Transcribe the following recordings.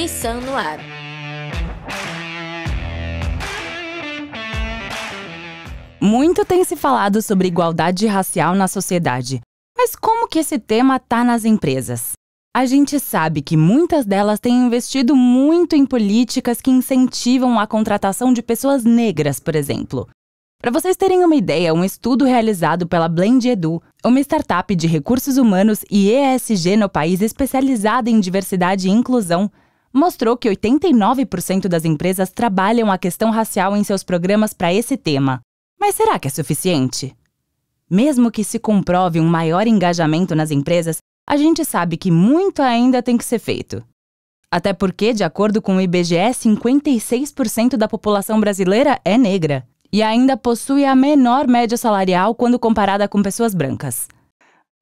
Nissan no ar. Muito tem se falado sobre igualdade racial na sociedade, mas como que esse tema tá nas empresas? A gente sabe que muitas delas têm investido muito em políticas que incentivam a contratação de pessoas negras, por exemplo. Para vocês terem uma ideia, um estudo realizado pela Blend Edu, uma startup de recursos humanos e ESG no país especializada em diversidade e inclusão, mostrou que 89% das empresas trabalham a questão racial em seus programas para esse tema. Mas será que é suficiente? Mesmo que se comprove um maior engajamento nas empresas, a gente sabe que muito ainda tem que ser feito. Até porque, de acordo com o IBGE, 56% da população brasileira é negra e ainda possui a menor média salarial quando comparada com pessoas brancas.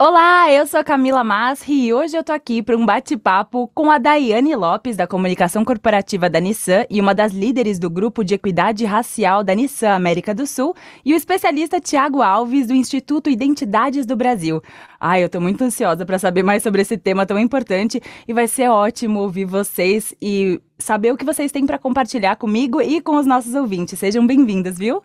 Olá, eu sou Camila Masri e hoje eu tô aqui para um bate-papo com a Daiane Lopes, da comunicação corporativa da Nissan e uma das líderes do grupo de equidade racial da Nissan América do Sul, e o especialista Tiago Alves, do Instituto Identidades do Brasil. Ai, eu tô muito ansiosa para saber mais sobre esse tema tão importante e vai ser ótimo ouvir vocês e saber o que vocês têm para compartilhar comigo e com os nossos ouvintes. Sejam bem-vindas, viu?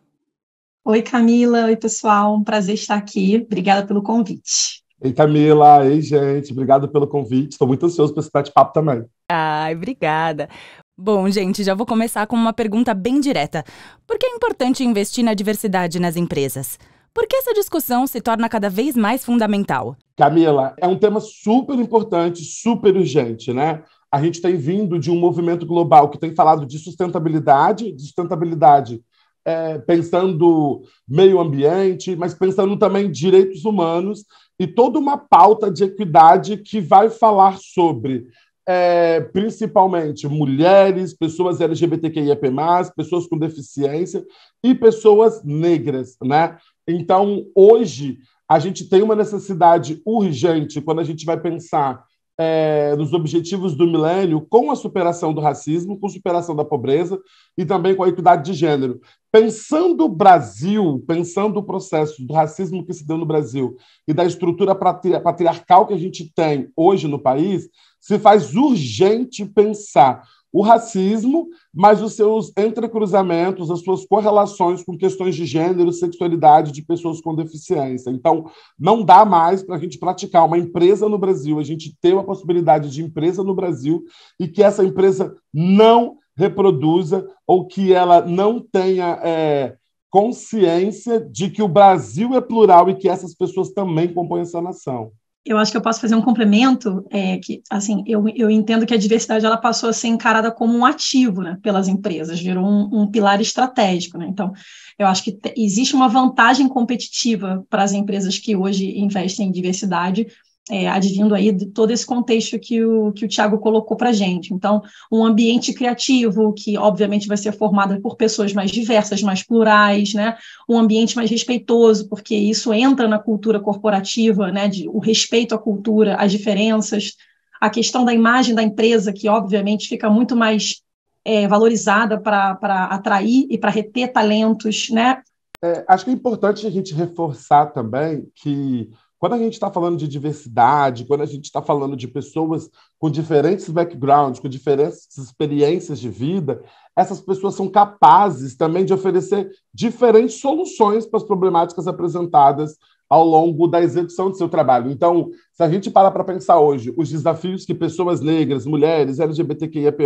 Oi, Camila. Oi, pessoal. Um prazer estar aqui. Obrigada pelo convite. Ei, Camila, ei, gente, obrigado pelo convite. Estou muito ansioso para esse bate-papo também. Ai, obrigada. Bom, gente, já vou começar com uma pergunta bem direta. Por que é importante investir na diversidade nas empresas? Por que essa discussão se torna cada vez mais fundamental? Camila, é um tema super importante, super urgente, né? A gente tem vindo de um movimento global que tem falado de sustentabilidade, de sustentabilidade é, pensando meio ambiente, mas pensando também direitos humanos e toda uma pauta de equidade que vai falar sobre é, principalmente mulheres, pessoas LGBTQIAP+, pessoas com deficiência e pessoas negras, né? Então, hoje, a gente tem uma necessidade urgente quando a gente vai pensar é, dos objetivos do milênio com a superação do racismo, com a superação da pobreza e também com a equidade de gênero. Pensando o Brasil, pensando o processo do racismo que se deu no Brasil e da estrutura patriarcal que a gente tem hoje no país, se faz urgente pensar o racismo, mas os seus entrecruzamentos, as suas correlações com questões de gênero, sexualidade de pessoas com deficiência. Então, não dá mais para a gente praticar uma empresa no Brasil, a gente ter uma possibilidade de empresa no Brasil e que essa empresa não reproduza ou que ela não tenha. É, consciência de que o Brasil é plural e que essas pessoas também compõem essa nação eu acho que eu posso fazer um complemento, é, que, assim, eu, eu entendo que a diversidade ela passou a ser encarada como um ativo né, pelas empresas, virou um, um pilar estratégico, né? então, eu acho que existe uma vantagem competitiva para as empresas que hoje investem em diversidade, é, advindo aí de todo esse contexto que o, que o Tiago colocou para a gente. Então, um ambiente criativo, que obviamente vai ser formado por pessoas mais diversas, mais plurais, né? um ambiente mais respeitoso, porque isso entra na cultura corporativa, né? De, o respeito à cultura, às diferenças, a questão da imagem da empresa, que obviamente fica muito mais é, valorizada para atrair e para reter talentos, né? É, acho que é importante a gente reforçar também que quando a gente está falando de diversidade, quando a gente está falando de pessoas com diferentes backgrounds, com diferentes experiências de vida, essas pessoas são capazes também de oferecer diferentes soluções para as problemáticas apresentadas ao longo da execução do seu trabalho. Então, se a gente para para pensar hoje, os desafios que pessoas negras, mulheres, LGBTQIAP+,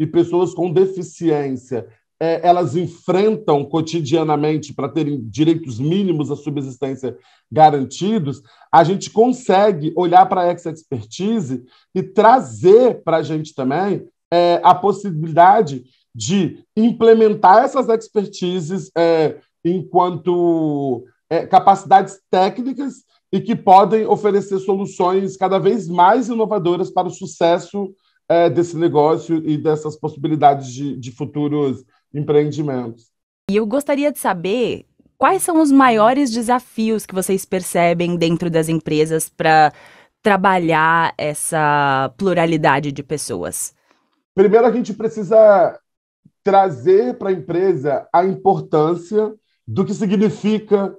e pessoas com deficiência é, elas enfrentam cotidianamente para terem direitos mínimos à subsistência garantidos, a gente consegue olhar para essa expertise e trazer para a gente também é, a possibilidade de implementar essas expertises é, enquanto é, capacidades técnicas e que podem oferecer soluções cada vez mais inovadoras para o sucesso é, desse negócio e dessas possibilidades de, de futuros empreendimentos. E eu gostaria de saber quais são os maiores desafios que vocês percebem dentro das empresas para trabalhar essa pluralidade de pessoas? Primeiro, a gente precisa trazer para a empresa a importância do que significa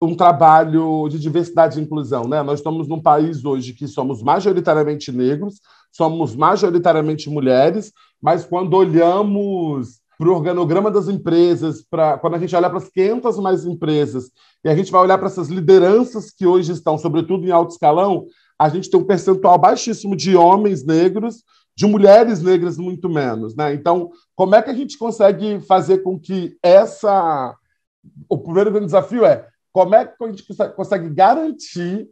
um trabalho de diversidade e inclusão. Né? Nós estamos num país hoje que somos majoritariamente negros, somos majoritariamente mulheres, mas quando olhamos para o organograma das empresas, para quando a gente olha para as 500 mais empresas e a gente vai olhar para essas lideranças que hoje estão, sobretudo em alto escalão, a gente tem um percentual baixíssimo de homens negros, de mulheres negras muito menos, né? Então, como é que a gente consegue fazer com que essa o primeiro grande desafio é como é que a gente consegue garantir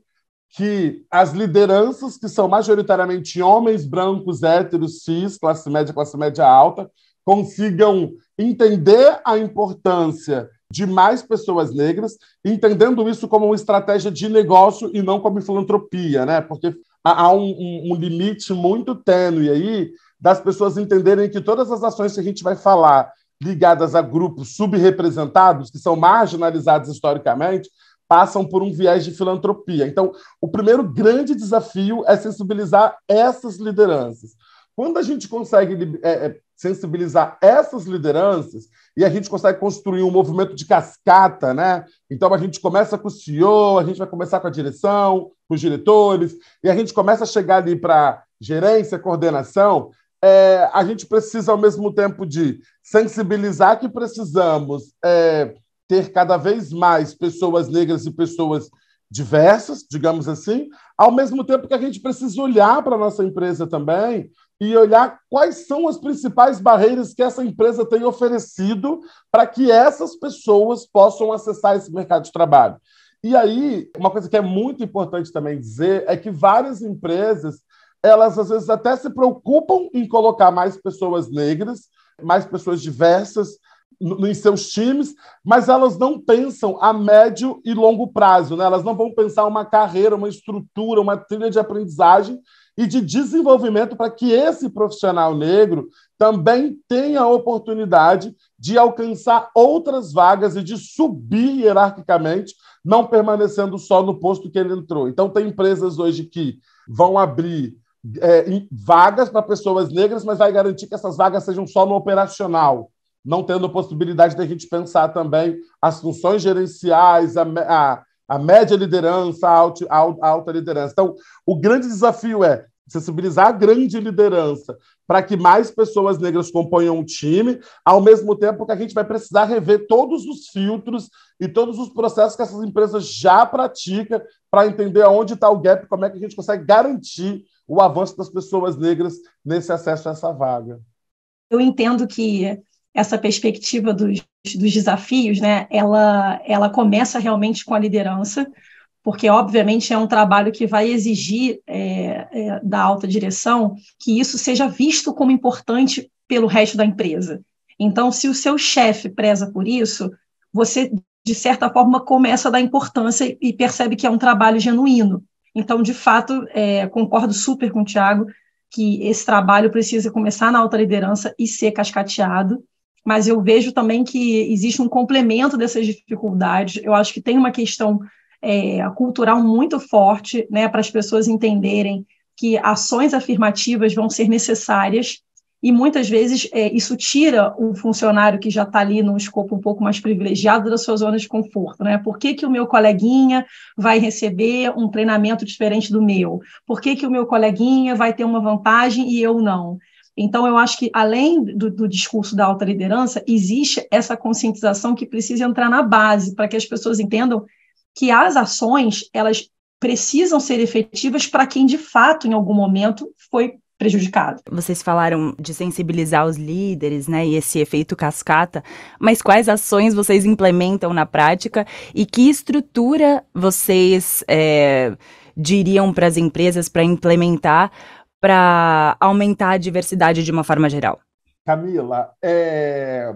que as lideranças que são majoritariamente homens brancos, héteros, cis, classe média, classe média alta, consigam entender a importância de mais pessoas negras, entendendo isso como uma estratégia de negócio e não como filantropia, né? Porque há um, um, limite muito tênue aí das pessoas entenderem que todas as ações que a gente vai falar ligadas a grupos subrepresentados, que são marginalizados historicamente, passam por um viés de filantropia. Então, o primeiro grande desafio é sensibilizar essas lideranças. Quando a gente consegue é, é, sensibilizar essas lideranças e a gente consegue construir um movimento de cascata, né? Então a gente começa com o CEO, a gente vai começar com a direção, com os diretores, e a gente começa a chegar ali para gerência, coordenação. É, a gente precisa, ao mesmo tempo, de sensibilizar que precisamos é, ter cada vez mais pessoas negras e pessoas diversas, digamos assim, ao mesmo tempo que a gente precisa olhar para a nossa empresa também e olhar quais são as principais barreiras que essa empresa tem oferecido para que essas pessoas possam acessar esse mercado de trabalho. E aí, uma coisa que é muito importante também dizer é que várias empresas, elas às vezes até se preocupam em colocar mais pessoas negras, mais pessoas diversas em seus times, mas elas não pensam a médio e longo prazo, né? elas não vão pensar uma carreira, uma estrutura, uma trilha de aprendizagem e de desenvolvimento para que esse profissional negro também tenha a oportunidade de alcançar outras vagas e de subir hierarquicamente, não permanecendo só no posto que ele entrou. Então, tem empresas hoje que vão abrir é, vagas para pessoas negras, mas vai garantir que essas vagas sejam só no operacional não tendo possibilidade possibilidade da gente pensar também as funções gerenciais, a, a, a média liderança, a alta, a alta liderança. Então, o grande desafio é sensibilizar a grande liderança para que mais pessoas negras componham o time, ao mesmo tempo que a gente vai precisar rever todos os filtros e todos os processos que essas empresas já praticam para entender onde está o gap, como é que a gente consegue garantir o avanço das pessoas negras nesse acesso a essa vaga. Eu entendo que essa perspectiva dos, dos desafios, né, ela, ela começa realmente com a liderança, porque, obviamente, é um trabalho que vai exigir é, é, da alta direção que isso seja visto como importante pelo resto da empresa. Então, se o seu chefe preza por isso, você, de certa forma, começa a dar importância e percebe que é um trabalho genuíno. Então, de fato, é, concordo super com o Tiago que esse trabalho precisa começar na alta liderança e ser cascateado mas eu vejo também que existe um complemento dessas dificuldades. Eu acho que tem uma questão é, cultural muito forte né, para as pessoas entenderem que ações afirmativas vão ser necessárias e muitas vezes é, isso tira o funcionário que já está ali num escopo um pouco mais privilegiado da sua zona de conforto, né? Por que, que o meu coleguinha vai receber um treinamento diferente do meu? Por que, que o meu coleguinha vai ter uma vantagem e eu não? Então, eu acho que, além do, do discurso da alta liderança, existe essa conscientização que precisa entrar na base, para que as pessoas entendam que as ações elas precisam ser efetivas para quem, de fato, em algum momento foi prejudicado. Vocês falaram de sensibilizar os líderes, né, e esse efeito cascata, mas quais ações vocês implementam na prática e que estrutura vocês é, diriam para as empresas para implementar para aumentar a diversidade de uma forma geral? Camila, é...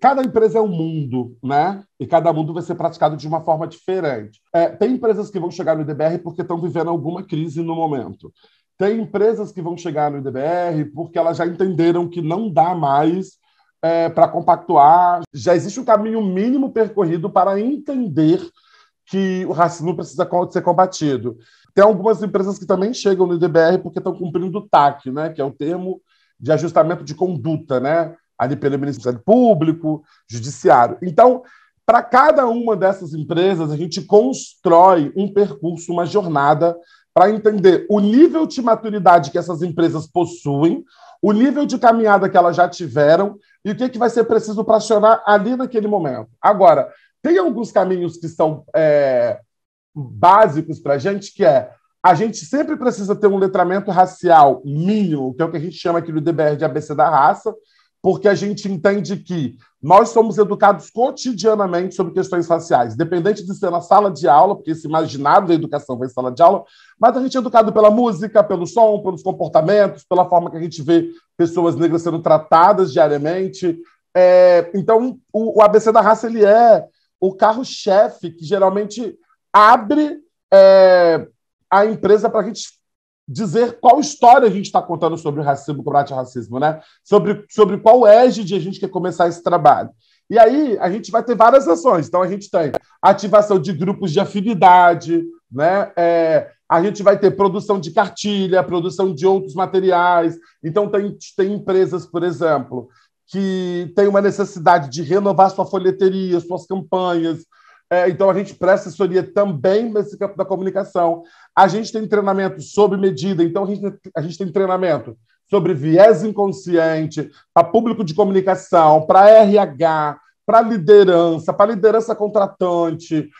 cada empresa é um mundo, né? E cada mundo vai ser praticado de uma forma diferente. É, tem empresas que vão chegar no IDBR porque estão vivendo alguma crise no momento. Tem empresas que vão chegar no IDBR porque elas já entenderam que não dá mais é, para compactuar. Já existe um caminho mínimo percorrido para entender que o racismo precisa ser combatido. Tem algumas empresas que também chegam no IDBR porque estão cumprindo o TAC, né, que é o termo de ajustamento de conduta, né, ali pelo Ministério Público, Judiciário. Então, para cada uma dessas empresas, a gente constrói um percurso, uma jornada para entender o nível de maturidade que essas empresas possuem, o nível de caminhada que elas já tiveram e o que, é que vai ser preciso para acionar ali naquele momento. Agora, tem alguns caminhos que são é, básicos para a gente, que é a gente sempre precisa ter um letramento racial mínimo, que é o que a gente chama aqui no DBR de ABC da raça, porque a gente entende que nós somos educados cotidianamente sobre questões raciais, independente de ser na sala de aula, porque esse imaginário da educação vai sala de aula, mas a gente é educado pela música, pelo som, pelos comportamentos, pela forma que a gente vê pessoas negras sendo tratadas diariamente. É, então, o, o ABC da raça ele é o carro-chefe que geralmente abre é, a empresa para a gente dizer qual história a gente está contando sobre o racismo, combate ao racismo, né? Sobre, sobre qual égide a gente quer começar esse trabalho. E aí a gente vai ter várias ações. Então a gente tem ativação de grupos de afinidade, né? É, a gente vai ter produção de cartilha, produção de outros materiais. Então tem, tem empresas, por exemplo, que tem uma necessidade de renovar sua folheteria, suas campanhas, é, então, a gente presta assessoria também nesse campo da comunicação. A gente tem treinamento sobre medida, então, a gente, a gente tem treinamento sobre viés inconsciente, para público de comunicação, para RH, para liderança, para liderança contratante,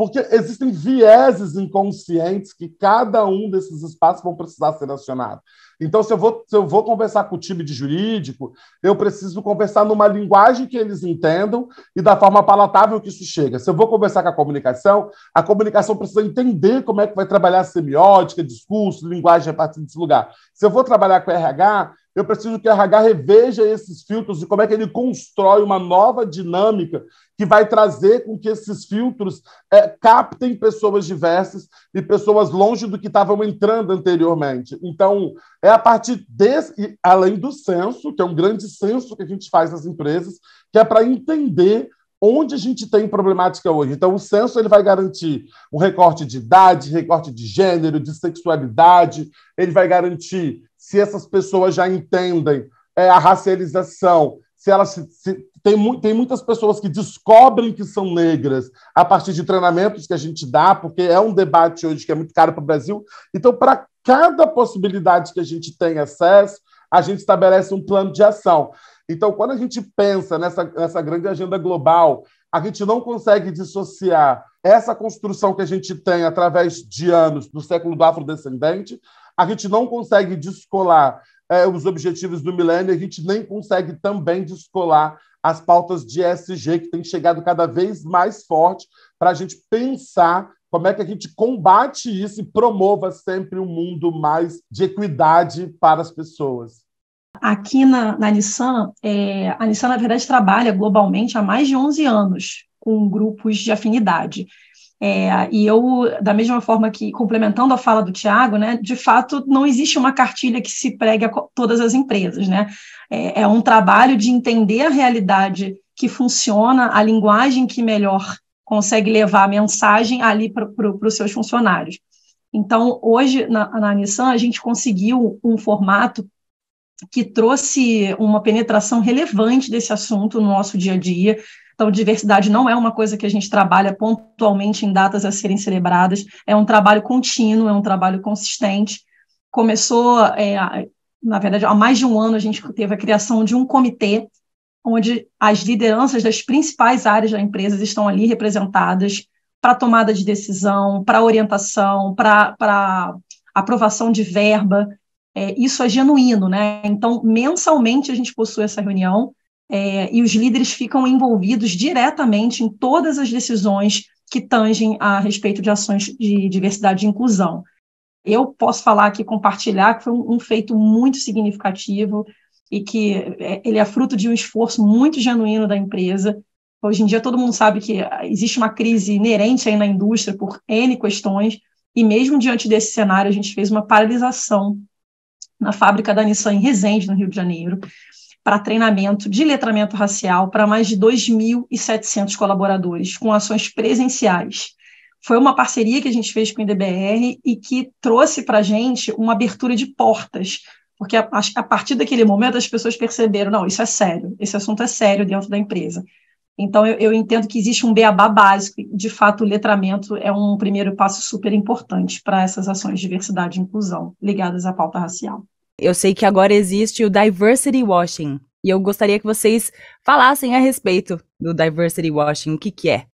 porque existem vieses inconscientes que cada um desses espaços vão precisar ser acionado. Então, se eu, vou, se eu vou conversar com o time de jurídico, eu preciso conversar numa linguagem que eles entendam e da forma palatável que isso chega. Se eu vou conversar com a comunicação, a comunicação precisa entender como é que vai trabalhar semiótica, discurso, linguagem a partir desse lugar. Se eu vou trabalhar com RH, eu preciso que a RH reveja esses filtros e como é que ele constrói uma nova dinâmica que vai trazer com que esses filtros é, captem pessoas diversas e pessoas longe do que estavam entrando anteriormente. Então, é a partir desse, além do censo, que é um grande censo que a gente faz nas empresas, que é para entender onde a gente tem problemática hoje. Então, o censo ele vai garantir um recorte de idade, recorte de gênero, de sexualidade, ele vai garantir se essas pessoas já entendem é, a racialização, se elas se, se, tem, mu tem muitas pessoas que descobrem que são negras a partir de treinamentos que a gente dá, porque é um debate hoje que é muito caro para o Brasil. Então, para cada possibilidade que a gente tem acesso, a gente estabelece um plano de ação. Então, quando a gente pensa nessa, nessa grande agenda global, a gente não consegue dissociar essa construção que a gente tem através de anos do século do afrodescendente a gente não consegue descolar é, os objetivos do milênio, a gente nem consegue também descolar as pautas de ESG, que tem chegado cada vez mais forte, para a gente pensar como é que a gente combate isso e promova sempre um mundo mais de equidade para as pessoas. Aqui na, na Nissan, é, a Nissan, na verdade, trabalha globalmente há mais de 11 anos com grupos de afinidade. É, e eu, da mesma forma que, complementando a fala do Tiago, né, de fato, não existe uma cartilha que se pregue a todas as empresas. Né? É, é, um trabalho de entender a realidade que funciona, a linguagem que melhor consegue levar a mensagem ali para os seus funcionários. Então, hoje, na, na Nissan, a gente conseguiu um formato que trouxe uma penetração relevante desse assunto no nosso dia a dia. Então, diversidade não é uma coisa que a gente trabalha pontualmente em datas a serem celebradas, é um trabalho contínuo, é um trabalho consistente. Começou, é, na verdade, há mais de um ano a gente teve a criação de um comitê onde as lideranças das principais áreas da empresa estão ali representadas para tomada de decisão, para orientação, para aprovação de verba. É, isso é genuíno, né? Então, mensalmente a gente possui essa reunião é, e os líderes ficam envolvidos diretamente em todas as decisões que tangem a respeito de ações de diversidade e inclusão. Eu posso falar aqui, compartilhar, que foi um, um feito muito significativo e que é, ele é fruto de um esforço muito genuíno da empresa. Hoje em dia, todo mundo sabe que existe uma crise inerente aí na indústria por N questões, e mesmo diante desse cenário, a gente fez uma paralisação na fábrica da Nissan em Resende, no Rio de Janeiro, para treinamento de letramento racial para mais de 2.700 colaboradores, com ações presenciais. Foi uma parceria que a gente fez com o IDBR e que trouxe para a gente uma abertura de portas, porque a, a partir daquele momento as pessoas perceberam: não, isso é sério, esse assunto é sério dentro da empresa. Então, eu, eu, entendo que existe um beabá básico, de fato, o letramento é um primeiro passo super importante para essas ações de diversidade e inclusão ligadas à pauta racial. Eu sei que agora existe o diversity washing e eu gostaria que vocês falassem a respeito do diversity washing. O que, que é?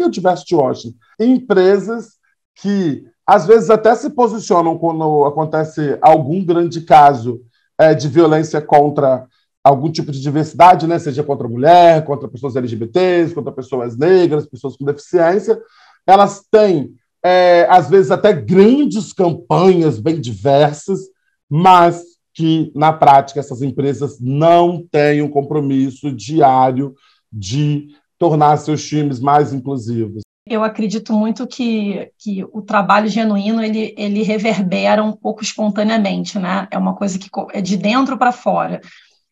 o é diversity washing? Empresas que às vezes até se posicionam quando acontece algum grande caso é, de violência contra algum tipo de diversidade, né? seja contra mulher, contra pessoas LGBTs, contra pessoas negras, pessoas com deficiência, elas têm, é, às vezes, até grandes campanhas bem diversas, mas que, na prática, essas empresas não têm um compromisso diário de tornar seus times mais inclusivos. Eu acredito muito que, que o trabalho genuíno ele, ele reverbera um pouco espontaneamente, né? É uma coisa que é de dentro para fora.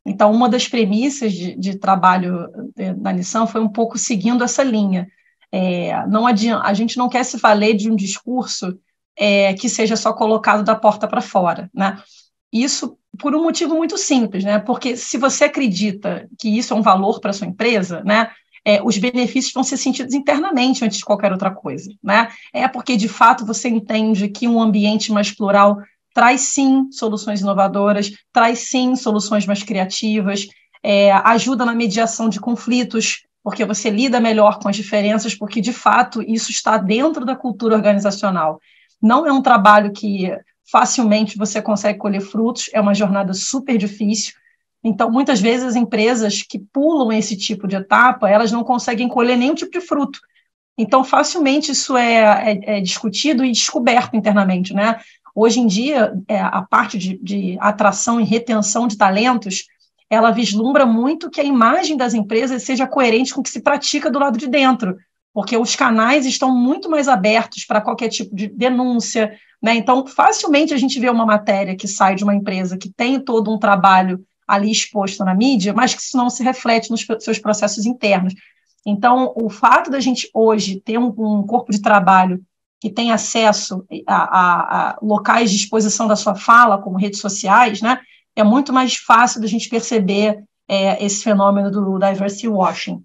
Então, uma das premissas de, de trabalho eh, da Nissan foi um pouco seguindo essa linha. É, não adianta, a gente não quer se valer de um discurso é, que seja só colocado da porta para fora, né? Isso por um motivo muito simples, né? Porque se você acredita que isso é um valor para sua empresa, né? É, os benefícios vão ser sentidos internamente antes de qualquer outra coisa, né? É porque de fato você entende que um ambiente mais plural traz sim soluções inovadoras, traz sim soluções mais criativas, é, ajuda na mediação de conflitos, porque você lida melhor com as diferenças, porque de fato isso está dentro da cultura organizacional. Não é um trabalho que facilmente você consegue colher frutos, é uma jornada super difícil. Então, muitas vezes, as empresas que pulam esse tipo de etapa, elas não conseguem colher nenhum tipo de fruto. Então, facilmente isso é, é, é discutido e descoberto internamente, né? Hoje em dia, é, a parte de, de atração e retenção de talentos, ela vislumbra muito que a imagem das empresas seja coerente com o que se pratica do lado de dentro porque os canais estão muito mais abertos para qualquer tipo de denúncia. Né? Então, facilmente a gente vê uma matéria que sai de uma empresa que tem todo um trabalho ali exposto na mídia, mas que isso não se reflete nos seus processos internos. Então, o fato da gente hoje ter um, um corpo de trabalho que tem acesso a, a, a, locais de exposição da sua fala, como redes sociais, né, é muito mais fácil da gente perceber é, esse fenômeno do diversity washing.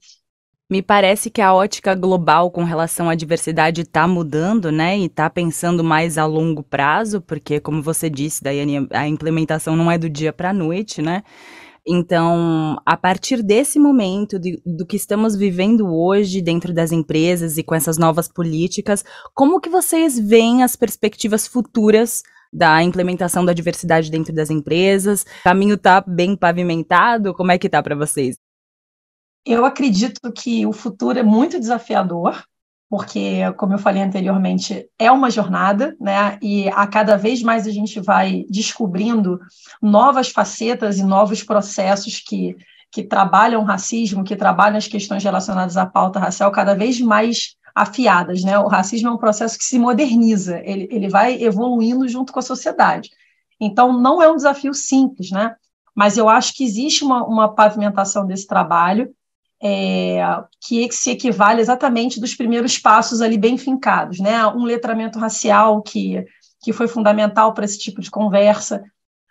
Me parece que a ótica global com relação à diversidade está mudando, né? E está pensando mais a longo prazo, porque, como você disse, Daiane, a implementação não é do dia para a noite, né? Então, a partir desse momento, de, do que estamos vivendo hoje dentro das empresas e com essas novas políticas, como que vocês veem as perspectivas futuras da implementação da diversidade dentro das empresas? O caminho está bem pavimentado? Como é que tá para vocês? Eu acredito que o futuro é muito desafiador, porque, como eu falei anteriormente, é uma jornada, né? E a cada vez mais a gente vai descobrindo novas facetas e novos processos que, que trabalham racismo, que trabalham as questões relacionadas à pauta racial, cada vez mais afiadas, né? O racismo é um processo que se moderniza, ele, ele vai evoluindo junto com a sociedade. Então, não é um desafio simples, né? Mas eu acho que existe uma, uma pavimentação desse trabalho é, que se equivale exatamente dos primeiros passos ali bem fincados, né? Um letramento racial que, que foi fundamental para esse tipo de conversa,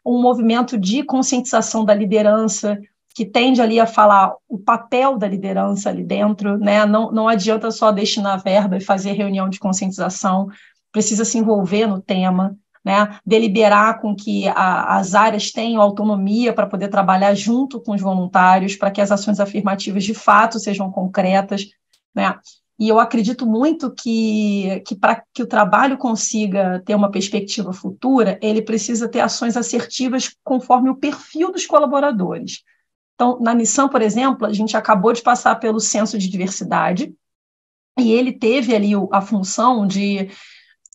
um movimento de conscientização da liderança que tende ali a falar o papel da liderança ali dentro, né? Não, não adianta só destinar verba e fazer reunião de conscientização, precisa se envolver no tema, né? deliberar com que a, as áreas tenham autonomia para poder trabalhar junto com os voluntários, para que as ações afirmativas de fato sejam concretas. Né? E eu acredito muito que, que para que o trabalho consiga ter uma perspectiva futura, ele precisa ter ações assertivas conforme o perfil dos colaboradores. Então, na missão, por exemplo, a gente acabou de passar pelo censo de diversidade, e ele teve ali a função de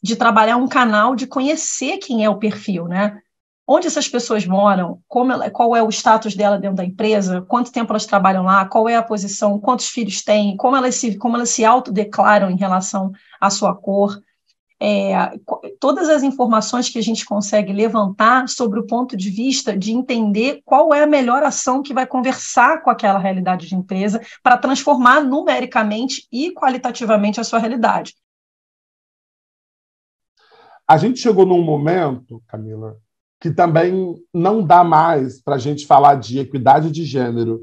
de trabalhar um canal, de conhecer quem é o perfil, né? Onde essas pessoas moram, ela, qual é o status dela dentro da empresa, quanto tempo elas trabalham lá, qual é a posição, quantos filhos têm, como elas se, como elas se autodeclaram em relação à sua cor. É, todas as informações que a gente consegue levantar sobre o ponto de vista de entender qual é a melhor ação que vai conversar com aquela realidade de empresa para transformar numericamente e qualitativamente a sua realidade. A gente chegou num momento, Camila, que também não dá mais para a gente falar de equidade de gênero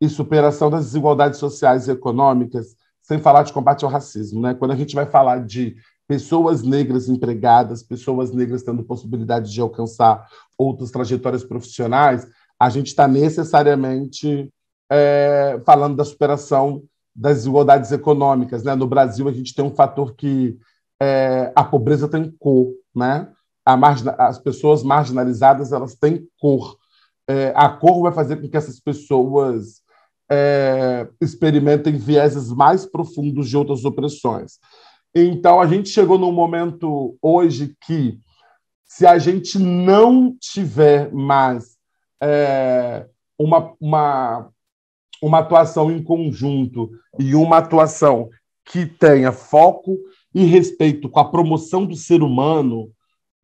e superação das desigualdades sociais e econômicas sem falar de combate ao racismo. Né? Quando a gente vai falar de pessoas negras empregadas, pessoas negras tendo possibilidade de alcançar outras trajetórias profissionais, a gente está necessariamente é, falando da superação das desigualdades econômicas. Né? No Brasil, a gente tem um fator que é, a pobreza tem cor, né? as pessoas marginalizadas elas têm cor. É, a cor vai fazer com que essas pessoas é, experimentem vieses mais profundos de outras opressões. Então, a gente chegou num momento hoje que, se a gente não tiver mais é, uma, uma, uma atuação em conjunto e uma atuação que tenha foco e respeito com a promoção do ser humano,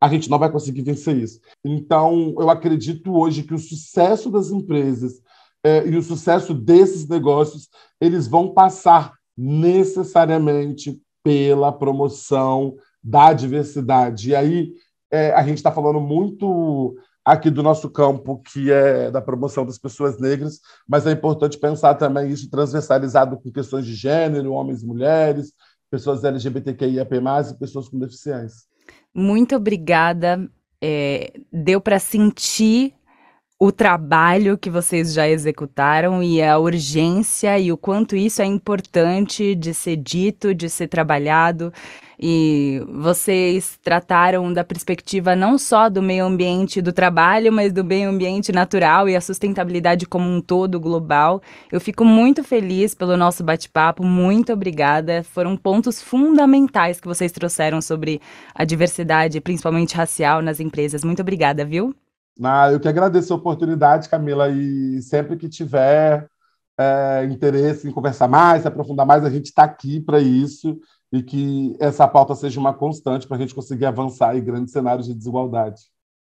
a gente não vai conseguir vencer isso. Então, eu acredito hoje que o sucesso das empresas é, e o sucesso desses negócios, eles vão passar necessariamente pela promoção da diversidade. E aí, é, a gente está falando muito aqui do nosso campo, que é da promoção das pessoas negras, mas é importante pensar também isso transversalizado com questões de gênero, homens e mulheres, pessoas LGBTQIAP+, e pessoas com deficiência. Muito obrigada. É, deu para sentir o trabalho que vocês já executaram e a urgência e o quanto isso é importante de ser dito, de ser trabalhado. E vocês trataram da perspectiva não só do meio ambiente do trabalho, mas do meio ambiente natural e a sustentabilidade como um todo global. Eu fico muito feliz pelo nosso bate-papo, muito obrigada. Foram pontos fundamentais que vocês trouxeram sobre a diversidade, principalmente racial, nas empresas. Muito obrigada, viu? Ah, eu que agradeço a oportunidade, Camila, e sempre que tiver é, interesse em conversar mais, se aprofundar mais, a gente está aqui para isso e que essa pauta seja uma constante para a gente conseguir avançar em grandes cenários de desigualdade.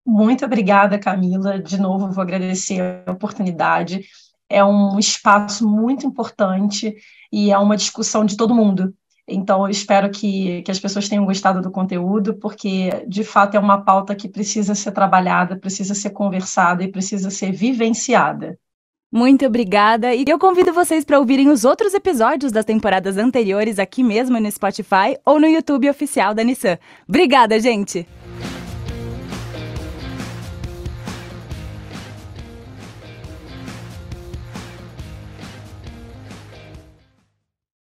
Muito obrigada, Camila. De novo, vou agradecer a oportunidade. É um espaço muito importante e é uma discussão de todo mundo. Então, espero que, que as pessoas tenham gostado do conteúdo, porque, de fato, é uma pauta que precisa ser trabalhada, precisa ser conversada e precisa ser vivenciada. Muito obrigada e eu convido vocês para ouvirem os outros episódios das temporadas anteriores aqui mesmo no Spotify ou no YouTube oficial da Nissan. Obrigada, gente!